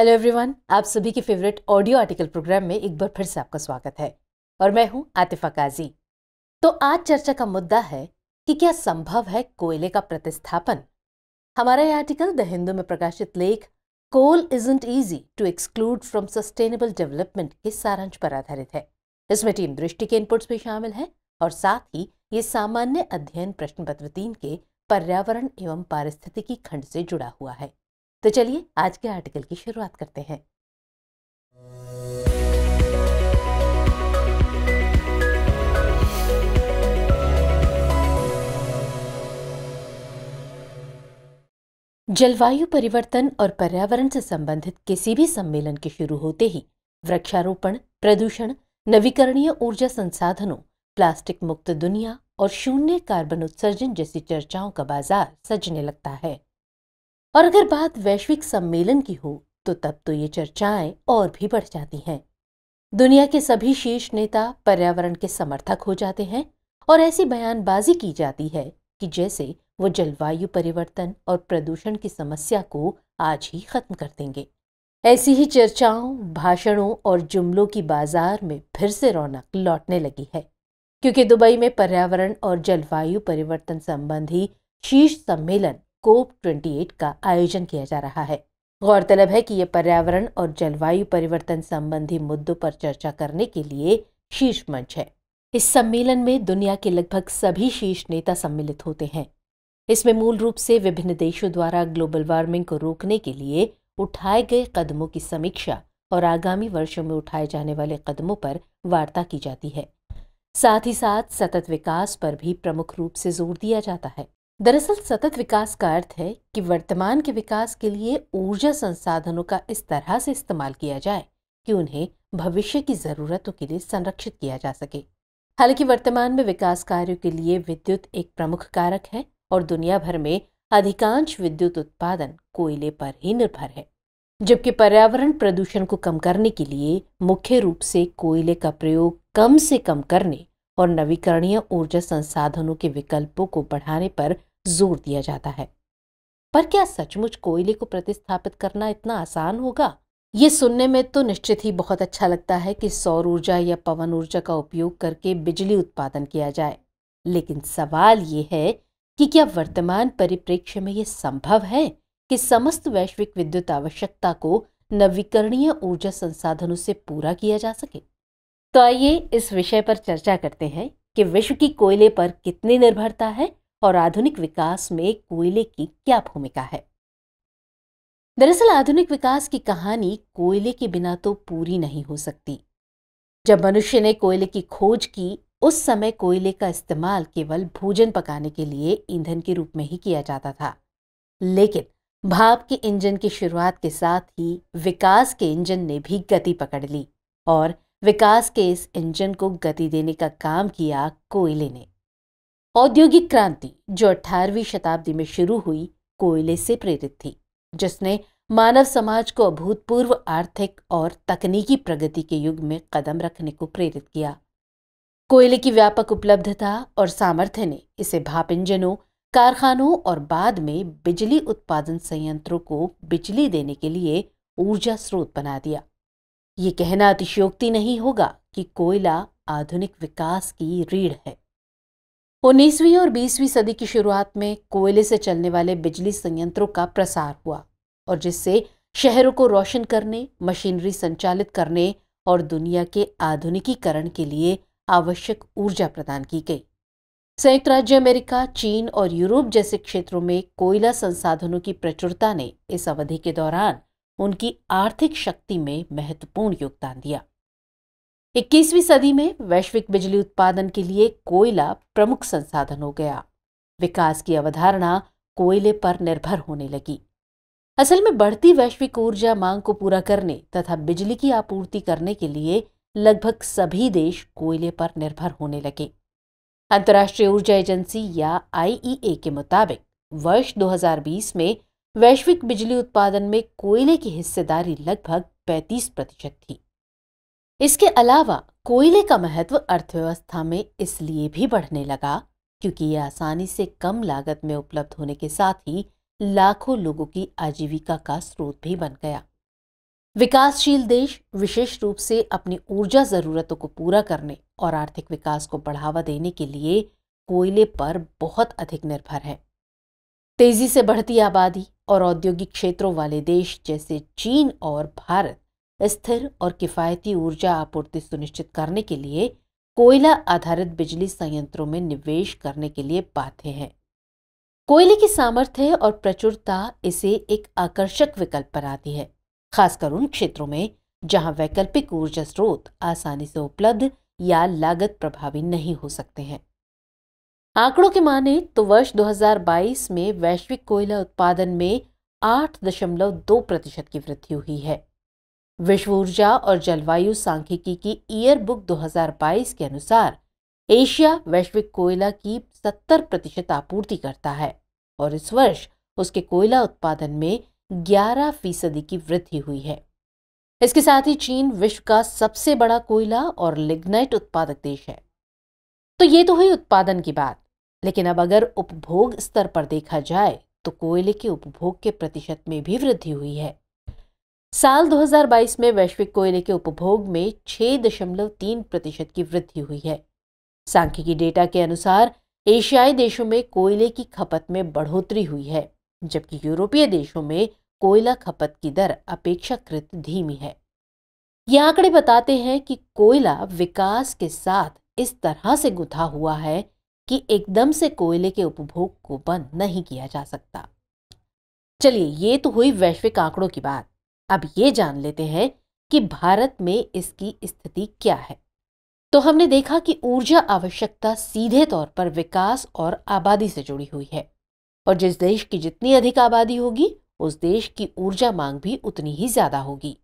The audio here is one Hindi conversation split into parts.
हेलो एवरीवन आप सभी के फेवरेट ऑडियो आर्टिकल प्रोग्राम में एक बार फिर से आपका स्वागत है और मैं हूं आतिफा काजी तो आज चर्चा का मुद्दा है कि क्या संभव है कोयले का प्रतिस्थापन हमारा यह आर्टिकल द हिंदू में प्रकाशित लेख coal isn't easy to exclude from sustainable development के सारांश पर आधारित है इसमें टीम दृष्टि के इनपुट्स भी शामिल हैं और साथ ही ये सामान्य अध्ययन प्रश्न पत्र तीन के पर्यावरण एवं पारिस्थितिकी खंड से जुड़ा हुआ है तो चलिए आज के आर्टिकल की शुरुआत करते हैं जलवायु परिवर्तन और पर्यावरण से संबंधित किसी भी सम्मेलन के शुरू होते ही वृक्षारोपण प्रदूषण नवीकरणीय ऊर्जा संसाधनों प्लास्टिक मुक्त दुनिया और शून्य कार्बन उत्सर्जन जैसी चर्चाओं का बाजार सजने लगता है और अगर बात वैश्विक सम्मेलन की हो तो तब तो ये चर्चाएं और भी बढ़ जाती हैं दुनिया के सभी शीर्ष नेता पर्यावरण के समर्थक हो जाते हैं और ऐसी बयानबाजी की जाती है कि जैसे वो जलवायु परिवर्तन और प्रदूषण की समस्या को आज ही खत्म कर देंगे ऐसी ही चर्चाओं भाषणों और जुमलों की बाजार में फिर से रौनक लौटने लगी है क्योंकि दुबई में पर्यावरण और जलवायु परिवर्तन संबंधी शीर्ष सम्मेलन कोप 28 का आयोजन किया जा रहा है गौरतलब है कि ये पर्यावरण और जलवायु परिवर्तन संबंधी मुद्दों पर चर्चा करने के लिए शीर्ष मंच है इस सम्मेलन में दुनिया के लगभग सभी शीर्ष नेता सम्मिलित होते हैं इसमें मूल रूप से विभिन्न देशों द्वारा ग्लोबल वार्मिंग को रोकने के लिए उठाए गए कदमों की समीक्षा और आगामी वर्षों में उठाए जाने वाले कदमों पर वार्ता की जाती है साथ ही साथ सतत विकास पर भी प्रमुख रूप से जोर दिया जाता है दरअसल सतत विकास का अर्थ है कि वर्तमान के विकास के लिए ऊर्जा संसाधनों का इस तरह से इस्तेमाल किया जाए कि उन्हें भविष्य की ज़रूरतों के लिए संरक्षित किया जा सके हालांकि वर्तमान में विकास कार्यों के लिए विद्युत एक प्रमुख कारक है और दुनिया भर में अधिकांश विद्युत उत्पादन कोयले पर ही निर्भर है जबकि पर्यावरण प्रदूषण को कम करने के लिए मुख्य रूप से कोयले का प्रयोग कम से कम करने और नवीकरणीय ऊर्जा संसाधनों के विकल्पों को बढ़ाने पर जोर दिया जाता है पर क्या सचमुच कोयले को प्रतिस्थापित करना इतना आसान होगा ये सुनने में तो निश्चित ही बहुत अच्छा लगता है कि सौर ऊर्जा या पवन ऊर्जा का उपयोग करके बिजली उत्पादन किया जाए लेकिन सवाल ये है कि क्या वर्तमान परिप्रेक्ष्य में यह संभव है कि समस्त वैश्विक विद्युत आवश्यकता को नवीकरणीय ऊर्जा संसाधनों से पूरा किया जा सके तो आइए इस विषय पर चर्चा करते हैं कि विश्व की कोयले पर कितनी निर्भरता है और आधुनिक विकास में कोयले की क्या भूमिका है दरअसल आधुनिक विकास की कहानी कोयले के बिना तो पूरी नहीं हो सकती जब मनुष्य ने कोयले की खोज की उस समय कोयले का इस्तेमाल केवल भोजन पकाने के लिए ईंधन के रूप में ही किया जाता था लेकिन भाप के इंजन की शुरुआत के साथ ही विकास के इंजन ने भी गति पकड़ ली और विकास के इस इंजन को गति देने का काम किया कोयले ने औद्योगिक क्रांति जो 18वीं शताब्दी में शुरू हुई कोयले से प्रेरित थी जिसने मानव समाज को अभूतपूर्व आर्थिक और तकनीकी प्रगति के युग में कदम रखने को प्रेरित किया कोयले की व्यापक उपलब्धता और सामर्थ्य ने इसे भाप इंजनों कारखानों और बाद में बिजली उत्पादन संयंत्रों को बिजली देने के लिए ऊर्जा स्रोत बना दिया ये कहना अतिशयोक्ति नहीं होगा कि कोयला आधुनिक विकास की रीढ़ है उन्नीसवीं और बीसवीं सदी की शुरुआत में कोयले से चलने वाले बिजली संयंत्रों का प्रसार हुआ और जिससे शहरों को रोशन करने मशीनरी संचालित करने और दुनिया के आधुनिकीकरण के लिए आवश्यक ऊर्जा प्रदान की गई संयुक्त राज्य अमेरिका चीन और यूरोप जैसे क्षेत्रों में कोयला संसाधनों की प्रचुरता ने इस अवधि के दौरान उनकी आर्थिक शक्ति में महत्वपूर्ण योगदान दिया इक्कीसवीं सदी में वैश्विक बिजली उत्पादन के लिए कोयला प्रमुख संसाधन हो गया विकास की अवधारणा कोयले पर निर्भर होने लगी असल में बढ़ती वैश्विक ऊर्जा मांग को पूरा करने तथा बिजली की आपूर्ति करने के लिए लगभग सभी देश कोयले पर निर्भर होने लगे अंतर्राष्ट्रीय ऊर्जा एजेंसी या आईईए के मुताबिक वर्ष 2020 में वैश्विक बिजली उत्पादन में कोयले की हिस्सेदारी लगभग 35 प्रतिशत थी इसके अलावा कोयले का महत्व अर्थव्यवस्था में इसलिए भी बढ़ने लगा क्योंकि यह आसानी से कम लागत में उपलब्ध होने के साथ ही लाखों लोगों की आजीविका का स्रोत भी बन गया विकासशील देश विशेष रूप से अपनी ऊर्जा जरूरतों को पूरा करने और आर्थिक विकास को बढ़ावा देने के लिए कोयले पर बहुत अधिक निर्भर है तेजी से बढ़ती आबादी और औद्योगिक क्षेत्रों वाले देश जैसे चीन और भारत स्थिर और किफ़ायती ऊर्जा आपूर्ति सुनिश्चित करने के लिए कोयला आधारित बिजली संयंत्रों में निवेश करने के लिए बाध्य है कोयले की सामर्थ्य और प्रचुरता इसे एक आकर्षक विकल्प बनाती है खासकर उन क्षेत्रों में जहां वैकल्पिक ऊर्जा स्रोत आसानी से उपलब्ध या लागत प्रभावी नहीं हो सकते हैं आंकड़ों के माने तो वर्ष 2022 में वैश्विक कोयला उत्पादन में 8.2 प्रतिशत की वृद्धि हुई है विश्व ऊर्जा और जलवायु सांख्यिकी की ईयर बुक 2022 के अनुसार एशिया वैश्विक कोयला की 70 प्रतिशत आपूर्ति करता है और इस वर्ष उसके कोयला उत्पादन में 11 फीसदी की वृद्धि हुई है इसके साथ ही चीन विश्व का सबसे बड़ा कोयला और लिग्नाइट उत्पादक देश है तो ये तो हुई उत्पादन की बात लेकिन अब अगर उपभोग स्तर पर देखा जाए तो कोयले के उपभोग के प्रतिशत में भी वृद्धि हुई है साल 2022 में वैश्विक कोयले के उपभोग में 6.3 प्रतिशत की वृद्धि हुई है सांख्यिकी डेटा के अनुसार एशियाई देशों में कोयले की खपत में बढ़ोतरी हुई है जबकि यूरोपीय देशों में कोयला खपत की दर अपेक्षाकृत धीमी है ये आंकड़े बताते हैं कि कोयला विकास के साथ इस तरह से गुथा हुआ है कि एकदम से कोयले के उपभोग को बंद नहीं किया जा सकता चलिए ये तो हुई वैश्विक आंकड़ों की बात अब ये जान लेते हैं कि भारत में इसकी स्थिति क्या है तो हमने देखा कि ऊर्जा आवश्यकता सीधे तौर पर विकास और आबादी से जुड़ी हुई है और जिस देश की जितनी अधिक आबादी होगी उस देश की ऊर्जा मांग भी उतनी ही ज्यादा होगी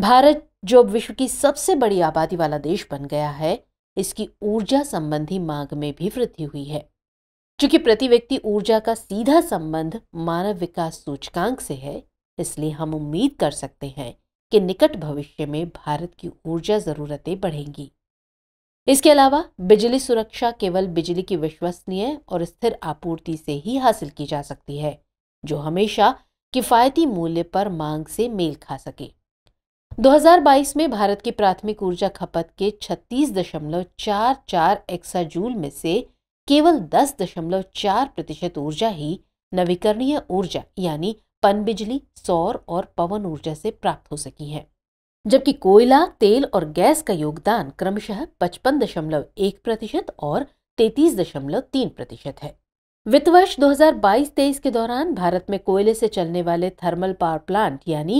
भारत जो अब विश्व की सबसे बड़ी आबादी वाला देश बन गया है इसकी ऊर्जा संबंधी मांग में भी वृद्धि हुई है चूंकि प्रति व्यक्ति ऊर्जा का सीधा संबंध मानव विकास सूचकांक से है इसलिए हम उम्मीद कर सकते हैं कि निकट भविष्य में भारत की ऊर्जा ज़रूरतें बढ़ेंगी इसके अलावा बिजली सुरक्षा केवल बिजली की विश्वसनीय और स्थिर आपूर्ति से ही हासिल की जा सकती है जो हमेशा किफ़ायती मूल्य पर मांग से मेल खा सके 2022 में भारत की प्राथमिक ऊर्जा खपत के 36.44 एक्साजूल में से केवल 10.4 प्रतिशत ऊर्जा ही नवीकरणीय ऊर्जा यानी पनबिजली सौर और पवन ऊर्जा से प्राप्त हो सकी है जबकि कोयला तेल और गैस का योगदान क्रमशः पचपन दशमलव एक प्रतिशत और तैतीस दशमलव तीन प्रतिशत है वित्त वर्ष 2022-23 के दौरान भारत में कोयले से चलने वाले थर्मल पावर प्लांट यानी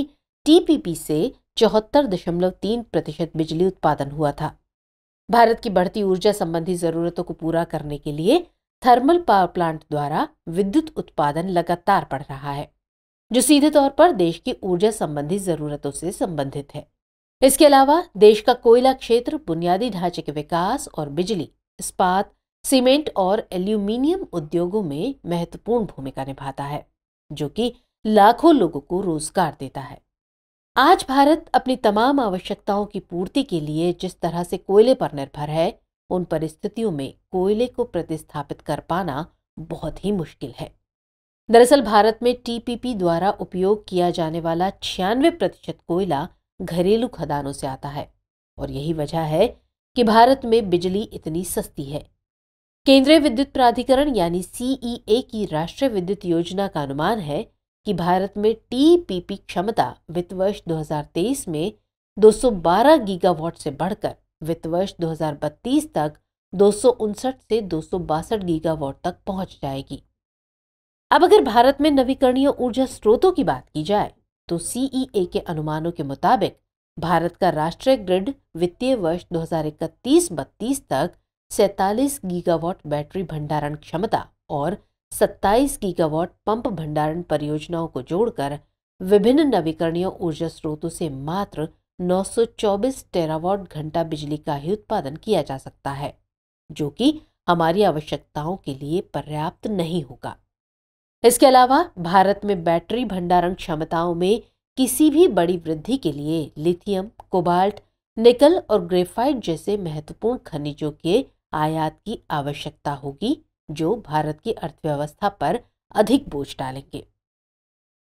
टीपीपी से चौहत्तर दशमलव तीन प्रतिशत बिजली उत्पादन हुआ था भारत की बढ़ती ऊर्जा संबंधी जरूरतों को पूरा करने के लिए थर्मल पावर प्लांट द्वारा विद्युत उत्पादन लगातार बढ़ रहा है जो सीधे तौर पर देश की ऊर्जा संबंधी जरूरतों से संबंधित है इसके अलावा देश का कोयला क्षेत्र बुनियादी ढांचे के विकास और बिजली इस्पात सीमेंट और एल्यूमिनियम उद्योगों में महत्वपूर्ण भूमिका निभाता है जो कि लाखों लोगों को रोजगार देता है आज भारत अपनी तमाम आवश्यकताओं की पूर्ति के लिए जिस तरह से कोयले पर निर्भर है उन परिस्थितियों में कोयले को प्रतिस्थापित कर पाना बहुत ही मुश्किल है दरअसल भारत में टीपीपी द्वारा उपयोग किया जाने वाला छियानवे प्रतिशत कोयला घरेलू खदानों से आता है और यही वजह है कि भारत में बिजली इतनी सस्ती है केंद्रीय विद्युत प्राधिकरण यानी सीईए e की राष्ट्रीय विद्युत योजना का अनुमान है कि भारत में टीपीपी क्षमता वित्त वर्ष 2023 में 212 गीगावाट से बढ़कर वित्त वर्ष 2032 तक दो से दो गीगावाट तक पहुंच जाएगी अब अगर भारत में नवीकरणीय ऊर्जा स्रोतों की बात की जाए तो सीईए e के अनुमानों के मुताबिक भारत का राष्ट्रीय ग्रिड वित्तीय वर्ष 2031-32 तक 47 गीगावाट बैटरी भंडारण क्षमता और 27 गीगावाट पंप भंडारण परियोजनाओं को जोड़कर विभिन्न नवीकरणीय ऊर्जा स्रोतों से मात्र 924 टेरावाट घंटा बिजली का ही उत्पादन किया जा सकता है जो कि हमारी आवश्यकताओं के लिए पर्याप्त नहीं होगा इसके अलावा भारत में बैटरी भंडारण क्षमताओं में किसी भी बड़ी वृद्धि के लिए लिथियम कोबाल्ट निकल और ग्रेफाइट जैसे महत्वपूर्ण खनिजों के आयात की आवश्यकता होगी जो भारत की अर्थव्यवस्था पर अधिक बोझ डालेंगे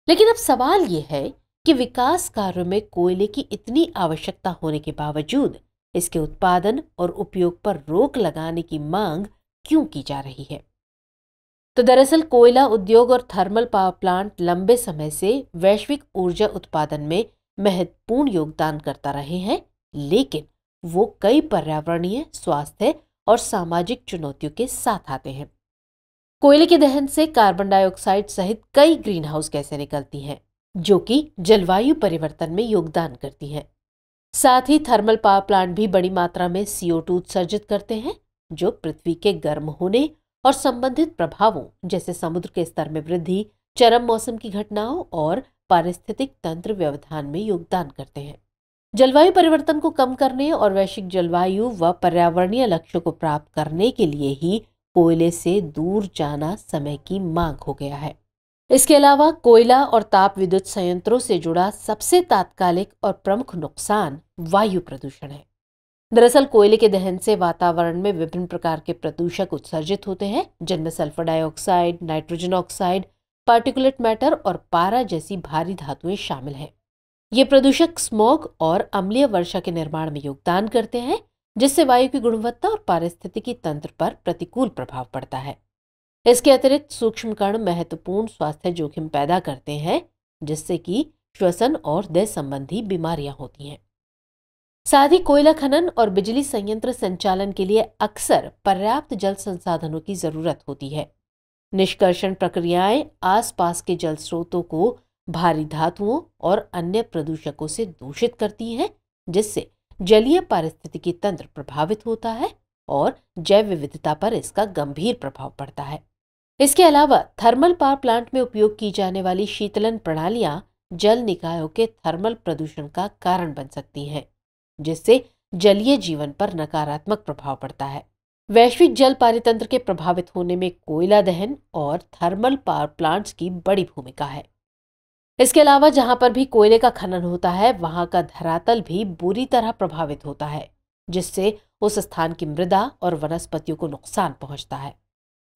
लेकिन अब सवाल यह है कि विकास कार्यों में कोयले की इतनी आवश्यकता होने के बावजूद इसके उत्पादन और उपयोग पर रोक लगाने की मांग क्यों की जा रही है तो दरअसल कोयला उद्योग और थर्मल पावर प्लांट लंबे समय से वैश्विक ऊर्जा उत्पादन में महत्वपूर्ण योगदान करता रहे हैं लेकिन वो कई पर्यावरणीय स्वास्थ्य और सामाजिक चुनौतियों के साथ आते हैं कोयले के दहन से कार्बन डाइऑक्साइड सहित कई ग्रीन हाउस गैसें निकलती हैं जो कि जलवायु परिवर्तन में योगदान करती हैं साथ ही थर्मल पावर प्लांट भी बड़ी मात्रा में सीओ उत्सर्जित करते हैं जो पृथ्वी के गर्म होने और संबंधित प्रभावों जैसे समुद्र के स्तर में वृद्धि चरम मौसम की घटनाओं और पारिस्थितिक तंत्र व्यवधान में योगदान करते हैं जलवायु परिवर्तन को कम करने और वैश्विक जलवायु व पर्यावरणीय लक्ष्यों को प्राप्त करने के लिए ही कोयले से दूर जाना समय की मांग हो गया है इसके अलावा कोयला और ताप विद्युत संयंत्रों से जुड़ा सबसे तात्कालिक और प्रमुख नुकसान वायु प्रदूषण है दरअसल कोयले के दहन से वातावरण में विभिन्न प्रकार के प्रदूषक उत्सर्जित होते हैं जिनमें sulphur dioxide nitrogen oxide particulate matter और पारा जैसी भारी धातुएं शामिल हैं ये प्रदूषक स्मोक और अम्लीय वर्षा के निर्माण में योगदान करते हैं जिससे वायु की गुणवत्ता और पारिस्थितिकी तंत्र पर प्रतिकूल प्रभाव पड़ता है इसके अतिरिक्त सूक्ष्म कण महत्वपूर्ण स्वास्थ्य जोखिम पैदा करते हैं जिससे कि श्वसन और दह संबंधी बीमारियां होती हैं साथ ही कोयला खनन और बिजली संयंत्र संचालन के लिए अक्सर पर्याप्त जल संसाधनों की जरूरत होती है निष्कर्षण प्रक्रियाएं आसपास के जल स्रोतों को भारी धातुओं और अन्य प्रदूषकों से दूषित करती हैं जिससे जलीय पारिस्थितिकी तंत्र प्रभावित होता है और जैव विविधता पर इसका गंभीर प्रभाव पड़ता है इसके अलावा थर्मल पावर प्लांट में उपयोग की जाने वाली शीतलन प्रणालियां जल निकायों के थर्मल प्रदूषण का कारण बन सकती हैं जिससे जलीय जीवन पर नकारात्मक प्रभाव पड़ता है वैश्विक जल पारितंत्र के प्रभावित होने में कोयला दहन और थर्मल पावर प्लांट्स की बड़ी भूमिका है इसके अलावा जहां पर भी कोयले का खनन होता है वहां का धरातल भी बुरी तरह प्रभावित होता है जिससे उस स्थान की मृदा और वनस्पतियों को नुकसान पहुंचता है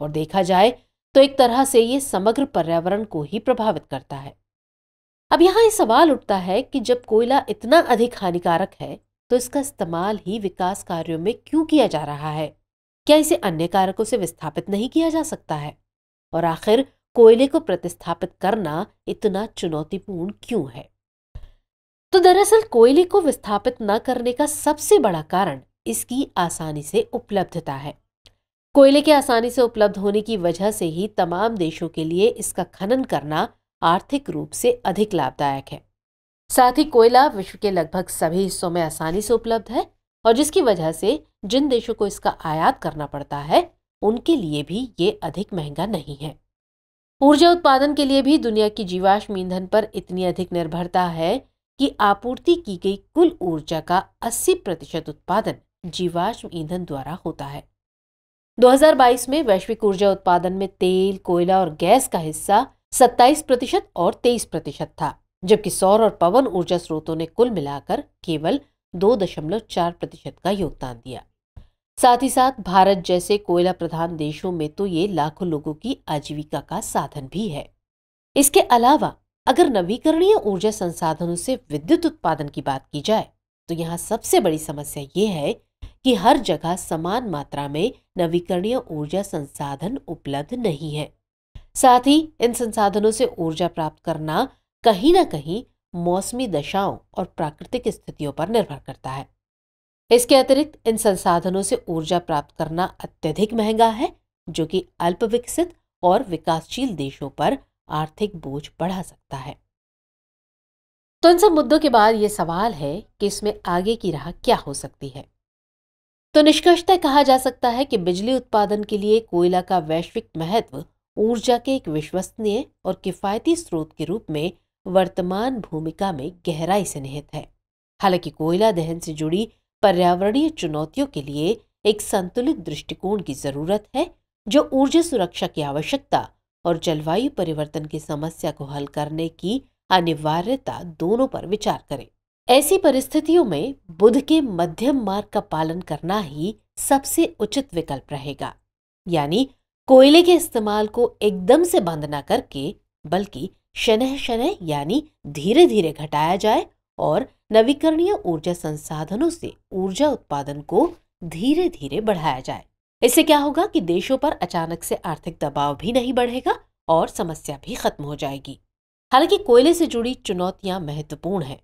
और देखा जाए तो एक तरह से ये समग्र पर्यावरण को ही प्रभावित करता है अब यहां ये सवाल उठता है कि जब कोयला इतना अधिक हानिकारक है तो इसका इस्तेमाल ही विकास कार्यों में क्यों किया जा रहा है क्या इसे अन्य कारकों से विस्थापित नहीं किया जा सकता है और आखिर कोयले को प्रतिस्थापित करना इतना चुनौतीपूर्ण क्यों है तो दरअसल कोयले को विस्थापित न करने का सबसे बड़ा कारण इसकी आसानी से उपलब्धता है कोयले के आसानी से उपलब्ध होने की वजह से ही तमाम देशों के लिए इसका खनन करना आर्थिक रूप से अधिक लाभदायक है साथ ही कोयला विश्व के लगभग सभी हिस्सों में आसानी से उपलब्ध है और जिसकी वजह से जिन देशों को इसका आयात करना पड़ता है उनके लिए भी ये अधिक महंगा नहीं है ऊर्जा उत्पादन के लिए भी दुनिया की जीवाश्म ईंधन पर इतनी अधिक निर्भरता है कि आपूर्ति की गई कुल ऊर्जा का 80 प्रतिशत उत्पादन जीवाश्म ईंधन द्वारा होता है 2022 में वैश्विक ऊर्जा उत्पादन में तेल कोयला और गैस का हिस्सा 27 प्रतिशत और 23 प्रतिशत था जबकि सौर और पवन ऊर्जा स्रोतों ने कुल मिलाकर केवल दो दशमलव चार प्रतिशत का योगदान दिया साथ ही साथ भारत जैसे कोयला प्रधान देशों में तो ये लाखों लोगों की आजीविका का साधन भी है इसके अलावा अगर नवीकरणीय ऊर्जा संसाधनों से विद्युत उत्पादन की बात की जाए तो यहाँ सबसे बड़ी समस्या ये है कि हर जगह समान मात्रा में नवीकरणीय ऊर्जा संसाधन उपलब्ध नहीं है साथ ही इन संसाधनों से ऊर्जा प्राप्त करना कहीं ना कहीं मौसमी दशाओं और प्राकृतिक स्थितियों पर निर्भर करता है इसके अतिरिक्त इन संसाधनों से ऊर्जा प्राप्त करना अत्यधिक महंगा है जो कि अल्प विकसित और विकासशील देशों पर आर्थिक बोझ बढ़ा सकता है तो इन सब मुद्दों के बाद यह सवाल है कि इसमें आगे की राह क्या हो सकती है तो निष्कर्ष तय कहा जा सकता है कि बिजली उत्पादन के लिए कोयला का वैश्विक महत्व ऊर्जा के एक विश्वसनीय और किफायती स्रोत के रूप में वर्तमान भूमिका में गहराई से निहित है हालांकि कोयला दहन से जुड़ी पर्यावरणीय चुनौतियों के लिए एक संतुलित दृष्टिकोण की जरूरत है जो ऊर्जा सुरक्षा की आवश्यकता और जलवायु परिवर्तन की समस्या को हल करने की अनिवार्यता दोनों पर विचार करे ऐसी परिस्थितियों में बुद्ध के मध्यम मार्ग का पालन करना ही सबसे उचित विकल्प रहेगा यानी कोयले के इस्तेमाल को एकदम से बंद न करके बल्कि शनह शनह यानी धीरे धीरे घटाया जाए और नवीकरणीय ऊर्जा संसाधनों से ऊर्जा उत्पादन को धीरे धीरे बढ़ाया जाए इससे क्या होगा कि देशों पर अचानक से आर्थिक दबाव भी नहीं बढ़ेगा और समस्या भी खत्म हो जाएगी हालांकि कोयले से जुड़ी चुनौतियां महत्वपूर्ण हैं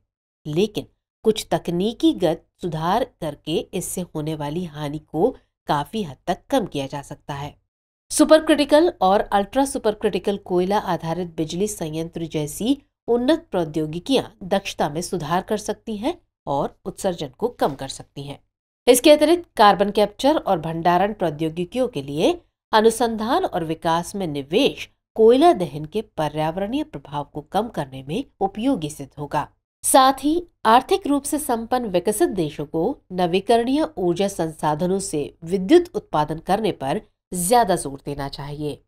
लेकिन कुछ तकनीकीगत सुधार करके इससे होने वाली हानि को काफी हद तक कम किया जा सकता है सुपरक्रिटिकल और अल्ट्रा सुपरक्रिटिकल कोयला आधारित बिजली संयंत्र जैसी उन्नत प्रौद्योगिकियां दक्षता में सुधार कर सकती हैं और उत्सर्जन को कम कर सकती हैं इसके अतिरिक्त कार्बन कैप्चर और भंडारण प्रौद्योगिकियों के लिए अनुसंधान और विकास में निवेश कोयला दहन के पर्यावरणीय प्रभाव को कम करने में उपयोगी सिद्ध होगा साथ ही आर्थिक रूप से संपन्न विकसित देशों को नवीकरणीय ऊर्जा संसाधनों से विद्युत उत्पादन करने पर ज्यादा जोर देना चाहिए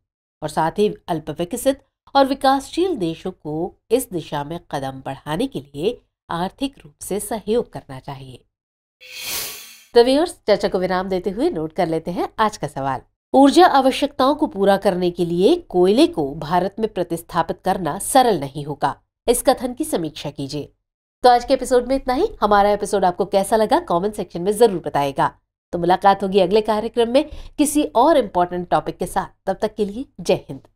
और साथ ही अल्पविकसित और विकासशील देशों को इस दिशा में कदम बढ़ाने के लिए आर्थिक रूप से सहयोग करना चाहिए तो चर्चा को विराम देते हुए नोट कर लेते हैं आज का सवाल ऊर्जा आवश्यकताओं को पूरा करने के लिए कोयले को भारत में प्रतिस्थापित करना सरल नहीं होगा इस कथन की समीक्षा कीजिए तो आज के एपिसोड में इतना ही हमारा एपिसोड आपको कैसा लगा कमेंट सेक्शन में जरूर बताएगा तो मुलाकात होगी अगले कार्यक्रम में किसी और इम्पोर्टेंट टॉपिक के साथ तब तक के लिए जय हिंद